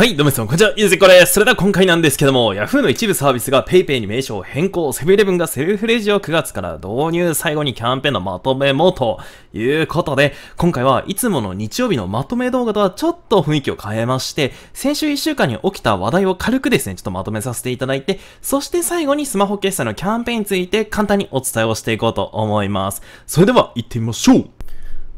はい、どうも皆さん、こんにちは、ゆうぜこです。それでは今回なんですけども、Yahoo の一部サービスが PayPay に名称を変更、セブンイレブンがセルフレジを9月から導入、最後にキャンペーンのまとめもということで、今回はいつもの日曜日のまとめ動画とはちょっと雰囲気を変えまして、先週1週間に起きた話題を軽くですね、ちょっとまとめさせていただいて、そして最後にスマホ決済のキャンペーンについて簡単にお伝えをしていこうと思います。それでは行ってみましょう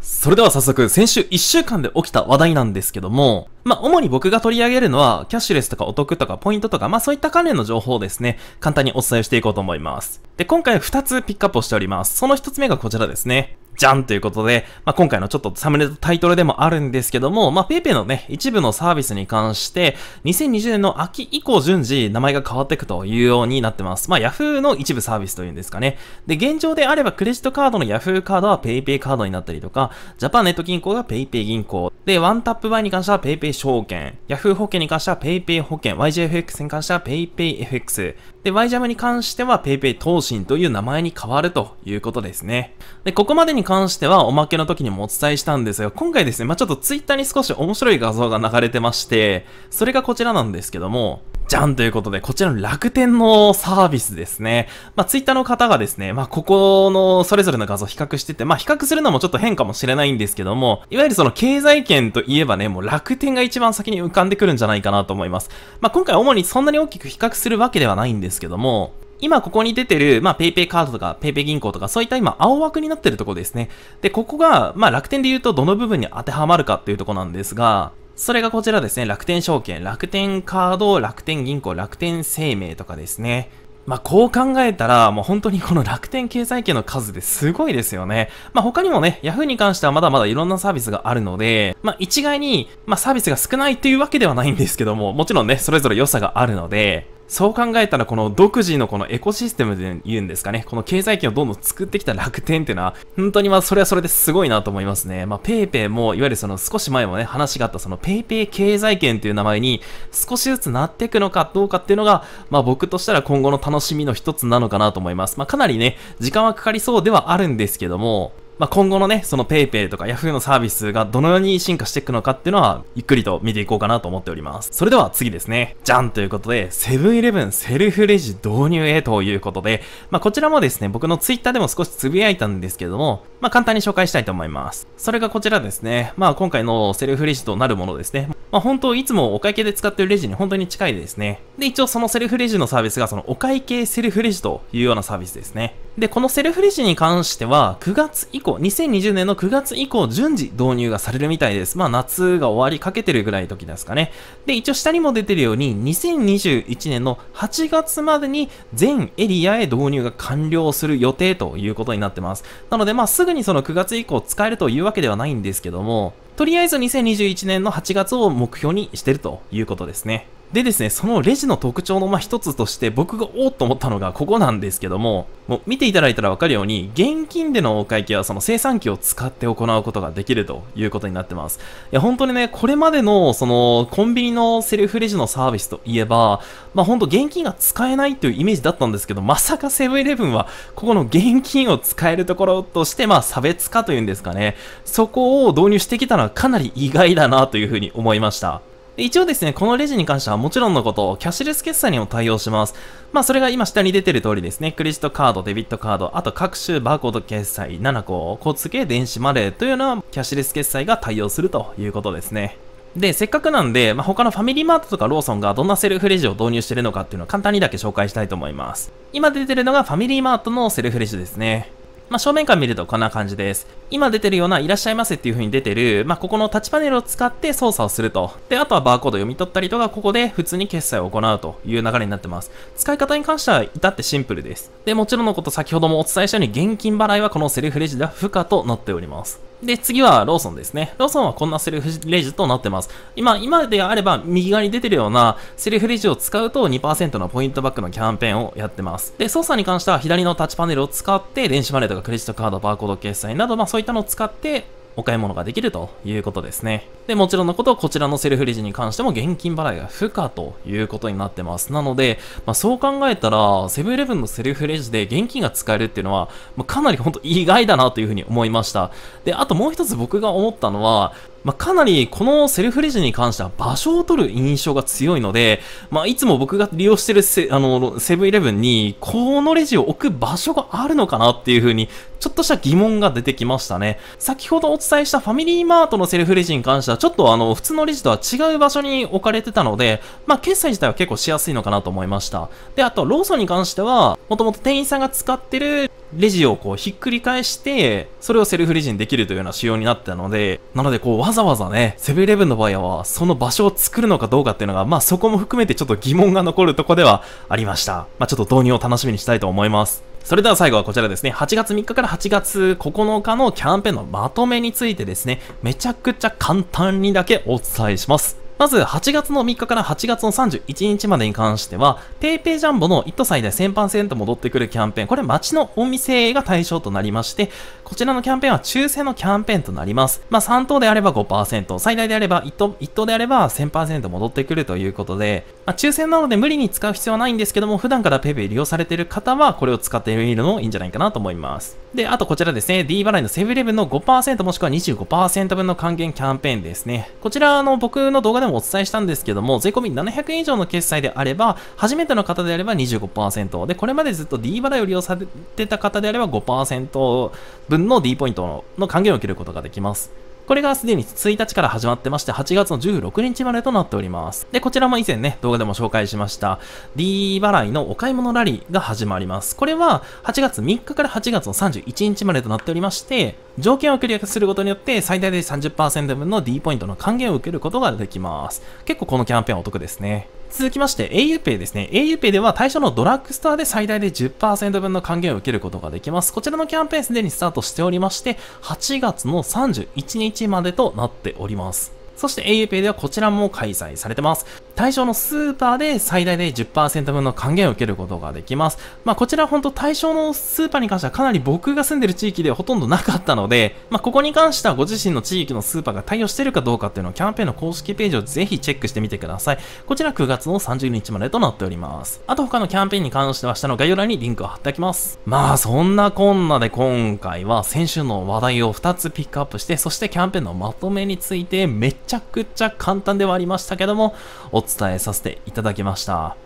それでは早速、先週1週間で起きた話題なんですけども、まあ、主に僕が取り上げるのは、キャッシュレスとかお得とかポイントとか、まあそういった関連の情報をですね、簡単にお伝えしていこうと思います。で、今回2つピックアップをしております。その1つ目がこちらですね。じゃんということで、まあ、今回のちょっとサムネとタイトルでもあるんですけども、まあ、PayPay のね、一部のサービスに関して、2020年の秋以降順次名前が変わっていくというようになってます。まあ、Yahoo の一部サービスというんですかね。で、現状であればクレジットカードの Yahoo カードは PayPay カードになったりとか、ジャパンネット銀行が PayPay 銀行。で、ワンタップバイに関しては PayPay 証券。Yahoo 保険に関しては PayPay 保険。YJFX に関しては PayPayFX。で、y ジャムに関しては PayPay 投信という名前に変わるということですね。で、ここまでに関してはおまけの時にもお伝えしたんですが、今回ですね、まあ、ちょっと Twitter に少し面白い画像が流れてまして、それがこちらなんですけども、じゃんということで、こちらの楽天のサービスですね。まあ、ツイッターの方がですね、まあ、ここのそれぞれの画像を比較してて、まあ、比較するのもちょっと変かもしれないんですけども、いわゆるその経済圏といえばね、もう楽天が一番先に浮かんでくるんじゃないかなと思います。まあ、今回主にそんなに大きく比較するわけではないんですけども、今ここに出てる、まあ、PayPay カードとか PayPay 銀行とか、そういった今、青枠になってるとこですね。で、ここが、まあ、楽天で言うとどの部分に当てはまるかっていうとこなんですが、それがこちらですね、楽天証券、楽天カード、楽天銀行、楽天生命とかですね。まあ、こう考えたら、もう本当にこの楽天経済圏の数ですごいですよね。まあ、他にもね、Yahoo に関してはまだまだいろんなサービスがあるので、まあ、一概に、まあ、サービスが少ないというわけではないんですけども、もちろんね、それぞれ良さがあるので、そう考えたらこの独自のこのエコシステムで言うんですかね、この経済圏をどんどん作ってきた楽天っていうのは、本当にまあそれはそれですごいなと思いますね。まあ PayPay も、いわゆるその少し前もね、話があったその PayPay 経済圏という名前に少しずつなっていくのかどうかっていうのが、まあ僕としたら今後の楽しみの一つなのかなと思います。まあかなりね、時間はかかりそうではあるんですけども、まあ、今後のね、その PayPay とか Yahoo のサービスがどのように進化していくのかっていうのは、ゆっくりと見ていこうかなと思っております。それでは次ですね。じゃんということで、セブンイレブンセルフレジ導入へということで、まあ、こちらもですね、僕の Twitter でも少しつぶやいたんですけども、まあ、簡単に紹介したいと思います。それがこちらですね。まあ、今回のセルフレジとなるものですね。まあ、本当、いつもお会計で使ってるレジに本当に近いですね。で、一応そのセルフレジのサービスが、そのお会計セルフレジというようなサービスですね。で、このセルフレジに関しては、9月以降、2020年の9月以降、順次導入がされるみたいです。まあ、夏が終わりかけてるぐらいの時ですかね。で、一応下にも出てるように、2021年の8月までに全エリアへ導入が完了する予定ということになってます。なので、まあ、すぐにその9月以降使えるというわけではないんですけども、とりあえず2021年の8月を目標にしてるということですね。でですね、そのレジの特徴のま一つとして僕がおおっと思ったのがここなんですけども、もう見ていただいたらわかるように、現金でのお会計はその生産機を使って行うことができるということになってます。いや、本当にね、これまでのそのコンビニのセルフレジのサービスといえば、まあ本当現金が使えないというイメージだったんですけど、まさかセブンイレブンはここの現金を使えるところとして、まあ差別化というんですかね、そこを導入してきたのはかなり意外だなというふうに思いました。一応ですね、このレジに関してはもちろんのこと、キャッシュレス決済にも対応します。まあ、それが今下に出てる通りですね、クレジットカード、デビットカード、あと各種バーコード決済、7個、交通系、電子マネーというのは、キャッシュレス決済が対応するということですね。で、せっかくなんで、まあ、他のファミリーマートとかローソンがどんなセルフレジを導入してるのかっていうのを簡単にだけ紹介したいと思います。今出てるのがファミリーマートのセルフレジですね。まあ、正面から見るとこんな感じです。今出てるようないらっしゃいませっていう風に出てる、まあ、ここのタッチパネルを使って操作をすると。で、あとはバーコード読み取ったりとか、ここで普通に決済を行うという流れになってます。使い方に関しては至ってシンプルです。で、もちろんのこと先ほどもお伝えしたように現金払いはこのセルフレジでは不可となっております。で、次はローソンですね。ローソンはこんなセルフレジとなってます。今、今であれば右側に出てるようなセルフレジを使うと2%のポイントバックのキャンペーンをやってます。で、操作に関しては左のタッチパネルを使って電子マネーとかクレジットカード、バーコード決済など、まあそういったのを使ってお買い物ができるということですね。で、もちろんのこと、こちらのセルフレジに関しても現金払いが不可ということになってます。なので、まあ、そう考えたら、セブンイレブンのセルフレジで現金が使えるっていうのは、まあ、かなりほんと意外だなというふうに思いました。で、あともう一つ僕が思ったのは、まあ、かなりこのセルフレジに関しては場所を取る印象が強いので、まあ、いつも僕が利用してるセあのセブンイレブンにこのレジを置く場所があるのかなっていう風にちょっとした疑問が出てきましたね。先ほどお伝えしたファミリーマートのセルフレジに関してはちょっとあの普通のレジとは違う場所に置かれてたので、まあ、決済自体は結構しやすいのかなと思いました。で、あとローソンに関してはもともと店員さんが使ってるレジをこうひっくり返して、それをセルフレジにできるというような仕様になったので、なのでこうわざわざね、セブンイレブンの場合は、その場所を作るのかどうかっていうのが、まあそこも含めてちょっと疑問が残るとこではありました。まあちょっと導入を楽しみにしたいと思います。それでは最後はこちらですね。8月3日から8月9日のキャンペーンのまとめについてですね、めちゃくちゃ簡単にだけお伝えします。まず、8月の3日から8月の31日までに関しては、PayPay ジャンボの1最大1000%戻ってくるキャンペーン、これ街のお店が対象となりまして、こちらのキャンペーンは抽選のキャンペーンとなります。まあ、3等であれば5%、最大であれば1等、1等であれば1000%戻ってくるということで、まあ、抽選なので無理に使う必要はないんですけども、普段から PayPay 利用されている方は、これを使ってみるのもいいんじゃないかなと思います。で、あとこちらですね、D 払いのセブンイレブンの5%もしくは25%分の還元キャンペーンですね。こちらの僕の動画でももお伝えしたんですけども、税込み700円以上の決済であれば、初めての方であれば25%、で、これまでずっと D 払いを利用されてた方であれば5%分の D ポイントの還元を受けることができます。これがすでに1日から始まってまして、8月の16日までとなっております。で、こちらも以前ね、動画でも紹介しました、D 払いのお買い物ラリーが始まります。これは、8月3日から8月の31日までとなっておりまして、条件をクリアすることによって最大で30%分の D ポイントの還元を受けることができます。結構このキャンペーンお得ですね。続きまして auPay ですね。auPay では対象のドラッグストアで最大で10%分の還元を受けることができます。こちらのキャンペーンすでにスタートしておりまして、8月の31日までとなっております。そして auPay ではこちらも開催されてます。対象のスーパーで最大で10%分の還元を受けることができます。まあ、こちらは本当対象のスーパーに関してはかなり僕が住んでる地域ではほとんどなかったので、まあ、ここに関してはご自身の地域のスーパーが対応してるかどうかっていうのをキャンペーンの公式ページをぜひチェックしてみてください。こちら9月の30日までとなっております。あと他のキャンペーンに関しては下の概要欄にリンクを貼っておきます。まあ、そんなこんなで今回は先週の話題を2つピックアップして、そしてキャンペーンのまとめについてめちゃくちゃ簡単ではありましたけども、お伝えさせていただきました。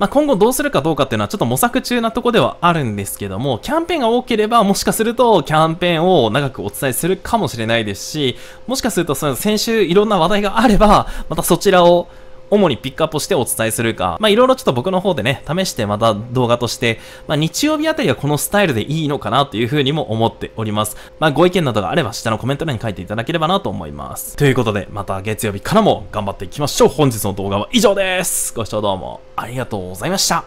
まあ、今後どうするかどうかっていうのはちょっと模索中なとこではあるんですけども、キャンペーンが多ければもしかするとキャンペーンを長くお伝えするかもしれないですし、もしかするとその先週いろんな話題があれば、またそちらを主にピックアップしてお伝えするか、まあいろいろちょっと僕の方でね、試してまた動画として、まあ日曜日あたりはこのスタイルでいいのかなというふうにも思っております。まあご意見などがあれば下のコメント欄に書いていただければなと思います。ということで、また月曜日からも頑張っていきましょう。本日の動画は以上です。ご視聴どうもありがとうございました。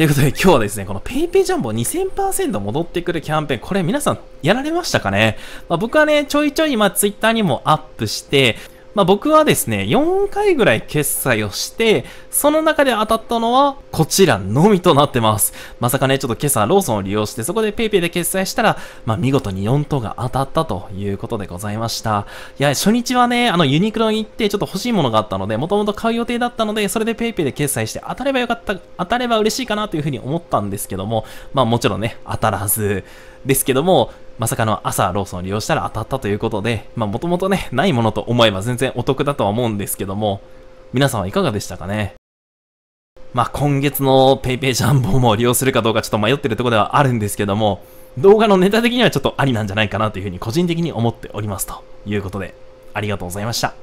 ということで今日はですね、この PayPay ジャンボ2000%戻ってくるキャンペーン、これ皆さんやられましたかね、まあ、僕はね、ちょいちょい今 Twitter にもアップして、まあ、僕はですね、4回ぐらい決済をして、その中で当たったのは、こちらのみとなってます。まさかね、ちょっと今朝ローソンを利用して、そこで PayPay で決済したら、まあ、見事に4等が当たったということでございました。いや、初日はね、あの、ユニクロに行ってちょっと欲しいものがあったので、もともと買う予定だったので、それで PayPay で決済して当たればよかった、当たれば嬉しいかなというふうに思ったんですけども、まあ、もちろんね、当たらず、ですけども、まさかの朝ローソンを利用したら当たったということで、まあもともとね、ないものと思えば全然お得だとは思うんですけども、皆さんはいかがでしたかねまあ今月の PayPay ジャンボも利用するかどうかちょっと迷ってるところではあるんですけども、動画のネタ的にはちょっとありなんじゃないかなというふうに個人的に思っておりますということで、ありがとうございました。